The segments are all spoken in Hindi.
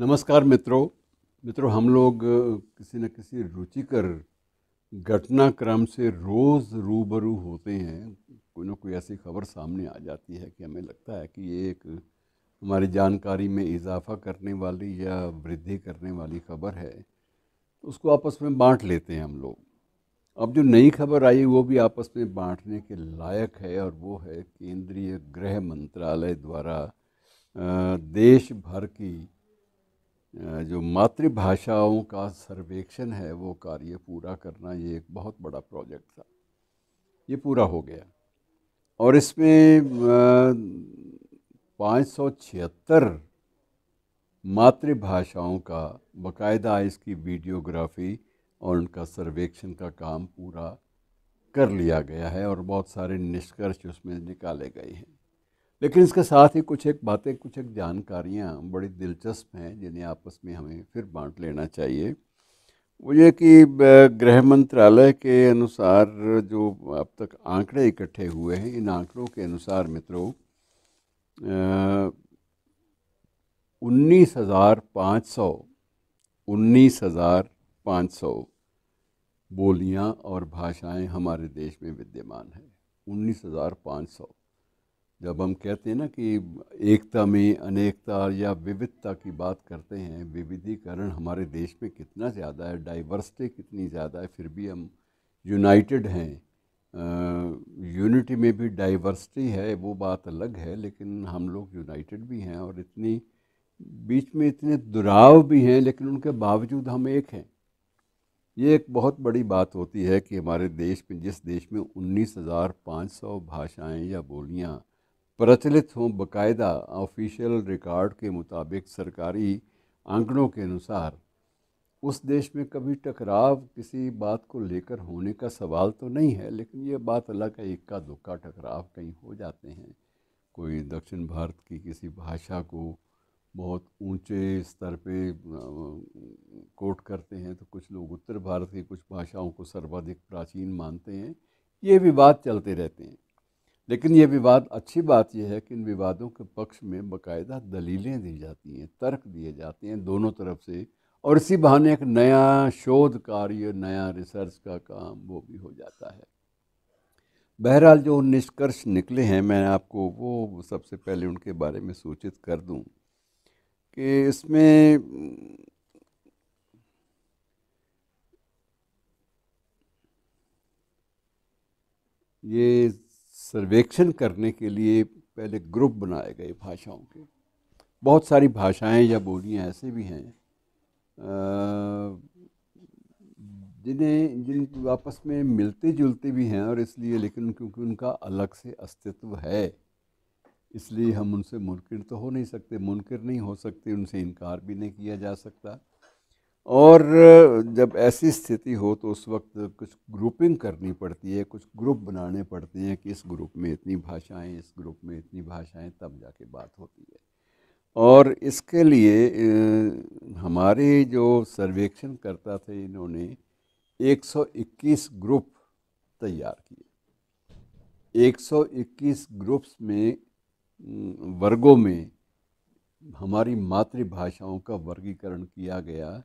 नमस्कार मित्रों मित्रों हम लोग किसी न किसी रुचिकर घटनाक्रम से रोज़ रूबरू होते हैं कोई ना कोई ऐसी खबर सामने आ जाती है कि हमें लगता है कि ये एक हमारी जानकारी में इजाफा करने वाली या वृद्धि करने वाली खबर है तो उसको आपस में बांट लेते हैं हम लोग अब जो नई खबर आई वो भी आपस में बांटने के लायक है और वो है केंद्रीय गृह मंत्रालय द्वारा देश भर की जो मातृभाषाओं का सर्वेक्षण है वो कार्य पूरा करना ये एक बहुत बड़ा प्रोजेक्ट था ये पूरा हो गया और इसमें पाँच सौ छिहत्तर मातृभाषाओं का बकायदा इसकी वीडियोग्राफी और उनका सर्वेक्षण का काम पूरा कर लिया गया है और बहुत सारे निष्कर्ष उसमें निकाले गए हैं लेकिन इसके साथ ही कुछ एक बातें कुछ एक जानकारियाँ बड़ी दिलचस्प हैं जिन्हें आपस में हमें फिर बांट लेना चाहिए वो ये कि गृह मंत्रालय के अनुसार जो अब तक आंकड़े इकट्ठे हुए हैं इन आंकड़ों के अनुसार मित्रों उन्नीस हज़ार पाँच सौ उन्नीस हज़ार पाँच सौ बोलियाँ और भाषाएं हमारे देश में विद्यमान हैं उन्नीस हज़ार पाँच सौ जब हम कहते हैं ना कि एकता में अनेकता या विविधता की बात करते हैं विविधीकरण हमारे देश में कितना ज़्यादा है डाइवर्सिटी कितनी ज़्यादा है फिर भी हम यूनाइटेड हैं यूनिटी में भी डाइवर्सिटी है वो बात अलग है लेकिन हम लोग यूनाइटेड भी हैं और इतनी बीच में इतने दुराव भी हैं लेकिन उनके बावजूद हम एक हैं ये एक बहुत बड़ी बात होती है कि हमारे देश में जिस देश में उन्नीस हज़ार पाँच सौ भाषाएँ या बोलियाँ प्रचलित हों बकायदा ऑफिशियल रिकॉर्ड के मुताबिक सरकारी आंकड़ों के अनुसार उस देश में कभी टकराव किसी बात को लेकर होने का सवाल तो नहीं है लेकिन ये बात अल्लाह का इक्का दुक्का टकराव कहीं हो जाते हैं कोई दक्षिण भारत की किसी भाषा को बहुत ऊंचे स्तर पे कोट करते हैं तो कुछ लोग उत्तर भारत की कुछ भाषाओं को सर्वाधिक प्राचीन मानते हैं ये भी बात चलते रहते हैं लेकिन ये विवाद अच्छी बात यह है कि इन विवादों के पक्ष में बकायदा दलीलें दी जाती हैं तर्क दिए जाते हैं दोनों तरफ से और इसी बहाने एक नया शोध कार्य नया रिसर्च का काम वो भी हो जाता है बहरहाल जो निष्कर्ष निकले हैं मैं आपको वो सबसे पहले उनके बारे में सूचित कर दूं कि इसमें ये सर्वेक्षण करने के लिए पहले ग्रुप बनाए गए भाषाओं के बहुत सारी भाषाएं या बोलियां ऐसे भी हैं जिन्हें जिन आपस में मिलते जुलते भी हैं और इसलिए लेकिन क्योंकि उनका अलग से अस्तित्व है इसलिए हम उनसे मुनकर तो हो नहीं सकते मुनकर नहीं हो सकते उनसे इनकार भी नहीं किया जा सकता और जब ऐसी स्थिति हो तो उस वक्त कुछ ग्रुपिंग करनी पड़ती है कुछ ग्रुप बनाने पड़ते हैं कि इस ग्रुप में इतनी भाषाएं इस ग्रुप में इतनी भाषाएं तब जाके बात होती है और इसके लिए हमारे जो सर्वेक्षण करता थे इन्होंने 121 ग्रुप तैयार किए 121 ग्रुप्स में वर्गों में हमारी मातृभाषाओं का वर्गीकरण किया गया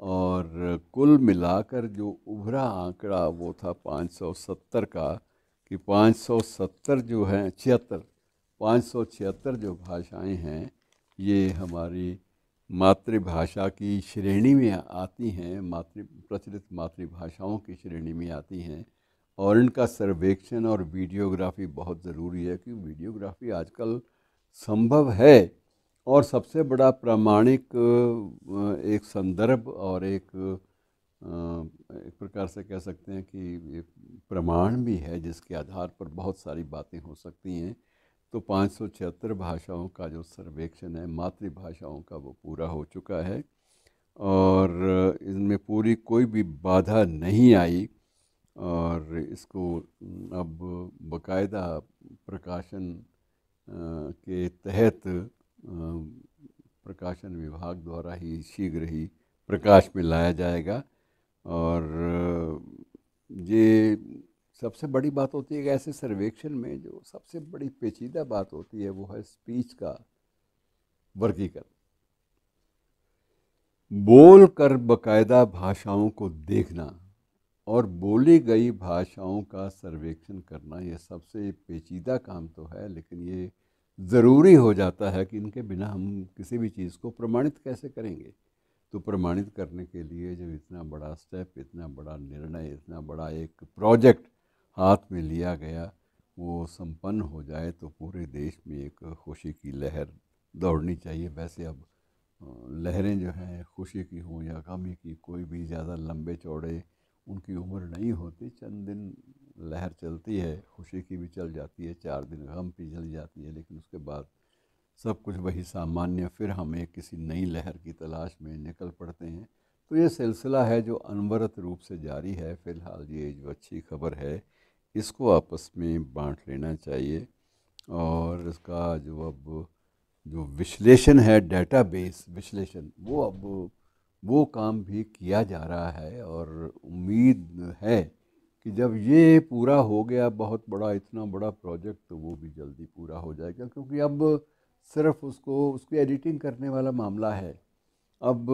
और कुल मिलाकर जो उभरा आंकड़ा वो था 570 का कि 570 जो हैं छिहत्तर पाँच जो भाषाएं हैं ये हमारी मातृभाषा की श्रेणी में आती हैं मातृ प्रचलित मातृभाषाओं की श्रेणी में आती हैं और इनका सर्वेक्षण और वीडियोग्राफी बहुत ज़रूरी है क्योंकि वीडियोग्राफी आजकल संभव है और सबसे बड़ा प्रामाणिक एक संदर्भ और एक एक प्रकार से कह सकते हैं कि प्रमाण भी है जिसके आधार पर बहुत सारी बातें हो सकती हैं तो पाँच भाषाओं का जो सर्वेक्षण है मातृभाषाओं का वो पूरा हो चुका है और इनमें पूरी कोई भी बाधा नहीं आई और इसको अब बकायदा प्रकाशन के तहत प्रकाशन विभाग द्वारा ही शीघ्र ही प्रकाश में लाया जाएगा और ये सबसे बड़ी बात होती है कि ऐसे सर्वेक्षण में जो सबसे बड़ी पेचीदा बात होती है वो है स्पीच का वर्गीकरण बोल कर बाकायदा भाषाओं को देखना और बोली गई भाषाओं का सर्वेक्षण करना यह सबसे पेचीदा काम तो है लेकिन ये ज़रूरी हो जाता है कि इनके बिना हम किसी भी चीज़ को प्रमाणित कैसे करेंगे तो प्रमाणित करने के लिए जब इतना बड़ा स्टेप इतना बड़ा निर्णय इतना बड़ा एक प्रोजेक्ट हाथ में लिया गया वो संपन्न हो जाए तो पूरे देश में एक खुशी की लहर दौड़नी चाहिए वैसे अब लहरें जो हैं खुशी की हों या गमी की कोई भी ज़्यादा लंबे चौड़े उनकी उम्र नहीं होती चंद दिन लहर चलती है खुशी की भी चल जाती है चार दिन गम चल जाती है लेकिन उसके बाद सब कुछ वही सामान्य फिर हमें किसी नई लहर की तलाश में निकल पड़ते हैं तो ये सिलसिला है जो अनवरत रूप से जारी है फ़िलहाल ये जो अच्छी खबर है इसको आपस में बांट लेना चाहिए और इसका जो अब जो विश्लेषण है डेटाबेस विश्लेषण वो अब वो काम भी किया जा रहा है और उम्मीद है कि जब ये पूरा हो गया बहुत बड़ा इतना बड़ा प्रोजेक्ट तो वो भी जल्दी पूरा हो जाएगा क्योंकि अब सिर्फ उसको उसकी एडिटिंग करने वाला मामला है अब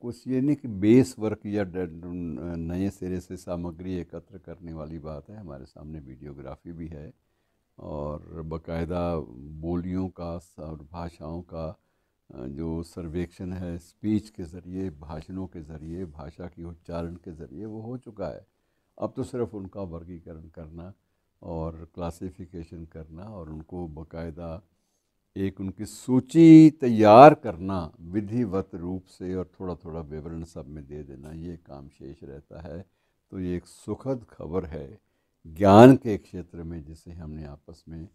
कुछ ये नहीं कि बेस वर्क या नए सिरे से सामग्री एकत्र करने वाली बात है हमारे सामने वीडियोग्राफी भी है और बकायदा बोलियों का और भाषाओं का जो सर्वेक्षण है स्पीच के ज़रिए भाषणों के ज़रिए भाषा की उच्चारण के ज़रिए वो हो चुका है अब तो सिर्फ उनका वर्गीकरण करना और क्लासिफिकेशन करना और उनको बकायदा एक उनकी सूची तैयार करना विधिवत रूप से और थोड़ा थोड़ा विवरण सब में दे देना ये काम शेष रहता है तो ये एक सुखद खबर है ज्ञान के क्षेत्र में जिसे हमने आपस में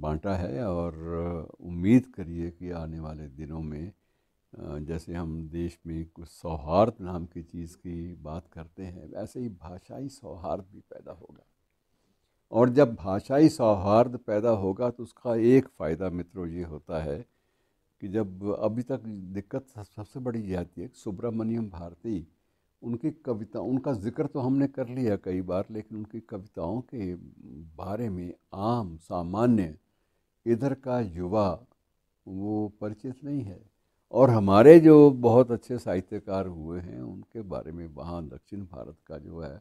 बांटा है और उम्मीद करिए कि आने वाले दिनों में जैसे हम देश में कुछ सौहार्द नाम की चीज़ की बात करते हैं वैसे ही भाषाई सौहार्द भी पैदा होगा और जब भाषाई सौहार्द पैदा होगा तो उसका एक फ़ायदा मित्रों ये होता है कि जब अभी तक दिक्कत सबसे बड़ी ये आती है सुब्रमण्यम भारती उनकी कविता उनका जिक्र तो हमने कर लिया कई बार लेकिन उनकी कविताओं के बारे में आम सामान्य इधर का युवा वो परिचित नहीं है और हमारे जो बहुत अच्छे साहित्यकार हुए हैं उनके बारे में वहाँ दक्षिण भारत का जो है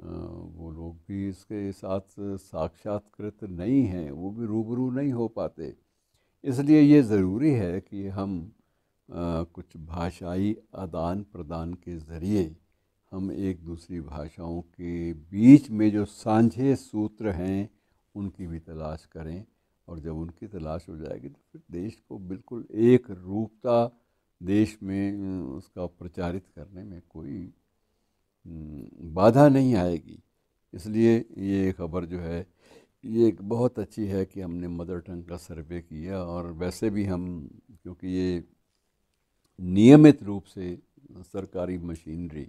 वो लोग भी इसके साथ साक्षात्कृत नहीं हैं वो भी रूबरू नहीं हो पाते इसलिए ये ज़रूरी है कि हम आ, कुछ भाषाई आदान प्रदान के ज़रिए हम एक दूसरी भाषाओं के बीच में जो सांझे सूत्र हैं उनकी भी तलाश करें और जब उनकी तलाश हो जाएगी तो फिर देश को बिल्कुल एक रूपता देश में उसका प्रचारित करने में कोई बाधा नहीं आएगी इसलिए ये खबर जो है ये एक बहुत अच्छी है कि हमने मदर टंग का सर्वे किया और वैसे भी हम क्योंकि ये नियमित रूप से सरकारी मशीनरी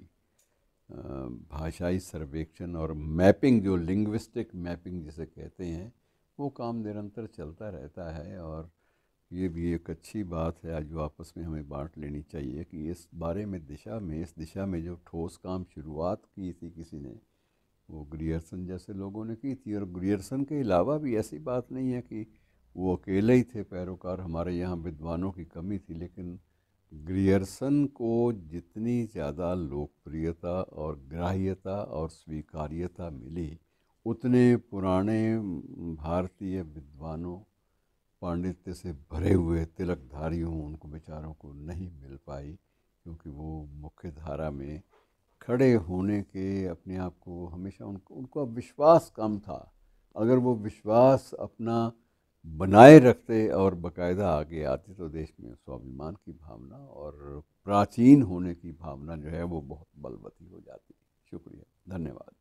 भाषाई सर्वेक्षण और मैपिंग जो लिंग्विस्टिक मैपिंग जिसे कहते हैं वो काम निरंतर चलता रहता है और ये भी एक अच्छी बात है आज जो आपस में हमें बांट लेनी चाहिए कि इस बारे में दिशा में इस दिशा में जो ठोस काम शुरुआत की थी किसी ने वो ग्रियर्सन जैसे लोगों ने की थी और ग्रियर्सन के अलावा भी ऐसी बात नहीं है कि वो अकेले ही थे पैरोकार हमारे यहाँ विद्वानों की कमी थी लेकिन ग्रियर्सन को जितनी ज़्यादा लोकप्रियता और ग्राह्यता और स्वीकार्यता मिली उतने पुराने भारतीय विद्वानों पांडित्य से भरे हुए तिलकधारियों उनको बेचारों को नहीं मिल पाई क्योंकि वो मुख्य धारा में खड़े होने के अपने आप को हमेशा उनको उनको विश्वास कम था अगर वो विश्वास अपना बनाए रखते और बकायदा आगे आते तो देश में स्वाभिमान की भावना और प्राचीन होने की भावना जो है वो बहुत बलवती हो जाती शुक्रिया धन्यवाद